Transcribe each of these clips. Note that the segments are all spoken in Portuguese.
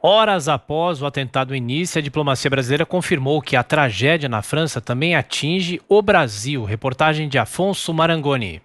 Horas após o atentado início, a diplomacia brasileira confirmou que a tragédia na França também atinge o Brasil. Reportagem de Afonso Marangoni.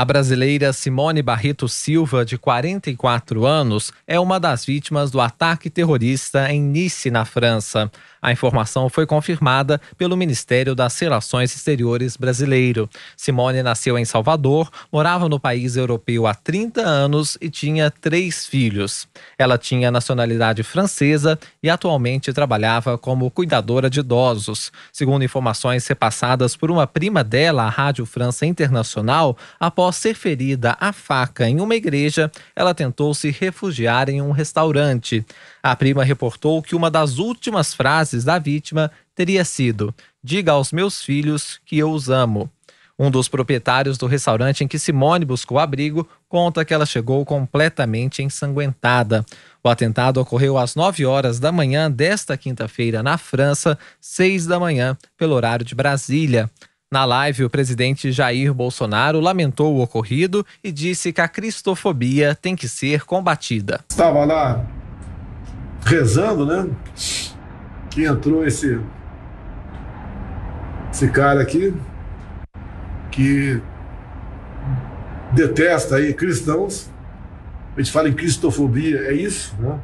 A brasileira Simone Barreto Silva, de 44 anos, é uma das vítimas do ataque terrorista em Nice, na França. A informação foi confirmada pelo Ministério das Relações Exteriores brasileiro. Simone nasceu em Salvador, morava no país europeu há 30 anos e tinha três filhos. Ela tinha nacionalidade francesa e atualmente trabalhava como cuidadora de idosos. Segundo informações repassadas por uma prima dela à Rádio França Internacional, após Após ser ferida a faca em uma igreja, ela tentou se refugiar em um restaurante. A prima reportou que uma das últimas frases da vítima teria sido: Diga aos meus filhos que eu os amo. Um dos proprietários do restaurante em que Simone buscou abrigo conta que ela chegou completamente ensanguentada. O atentado ocorreu às 9 horas da manhã desta quinta-feira na França, 6 da manhã, pelo horário de Brasília. Na live, o presidente Jair Bolsonaro lamentou o ocorrido e disse que a cristofobia tem que ser combatida. Estava lá rezando, né? Que entrou esse esse cara aqui que detesta aí cristãos. A gente fala em cristofobia, é isso, né?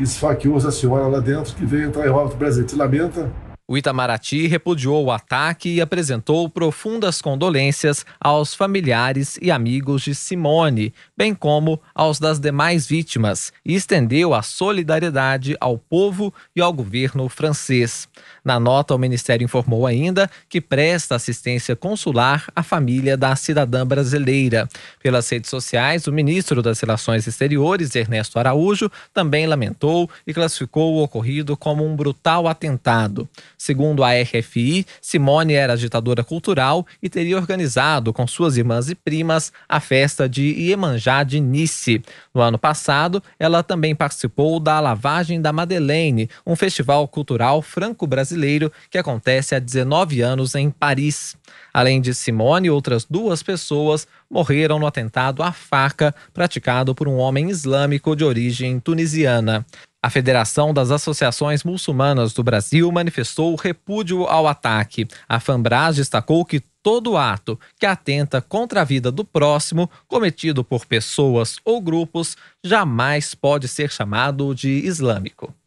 Esfaqueou a senhora lá dentro que veio entrar em óbito Brasil. Se lamenta o Itamaraty repudiou o ataque e apresentou profundas condolências aos familiares e amigos de Simone, bem como aos das demais vítimas, e estendeu a solidariedade ao povo e ao governo francês. Na nota, o Ministério informou ainda que presta assistência consular à família da cidadã brasileira. Pelas redes sociais, o ministro das Relações Exteriores, Ernesto Araújo, também lamentou e classificou o ocorrido como um brutal atentado. Segundo a RFI, Simone era agitadora cultural e teria organizado com suas irmãs e primas a festa de Iemanjá de Nice. No ano passado, ela também participou da Lavagem da Madeleine, um festival cultural franco-brasileiro que acontece há 19 anos em Paris. Além de Simone, outras duas pessoas morreram no atentado à faca praticado por um homem islâmico de origem tunisiana. A Federação das Associações Muçulmanas do Brasil manifestou repúdio ao ataque. A FAMBRAS destacou que todo ato que atenta contra a vida do próximo, cometido por pessoas ou grupos, jamais pode ser chamado de islâmico.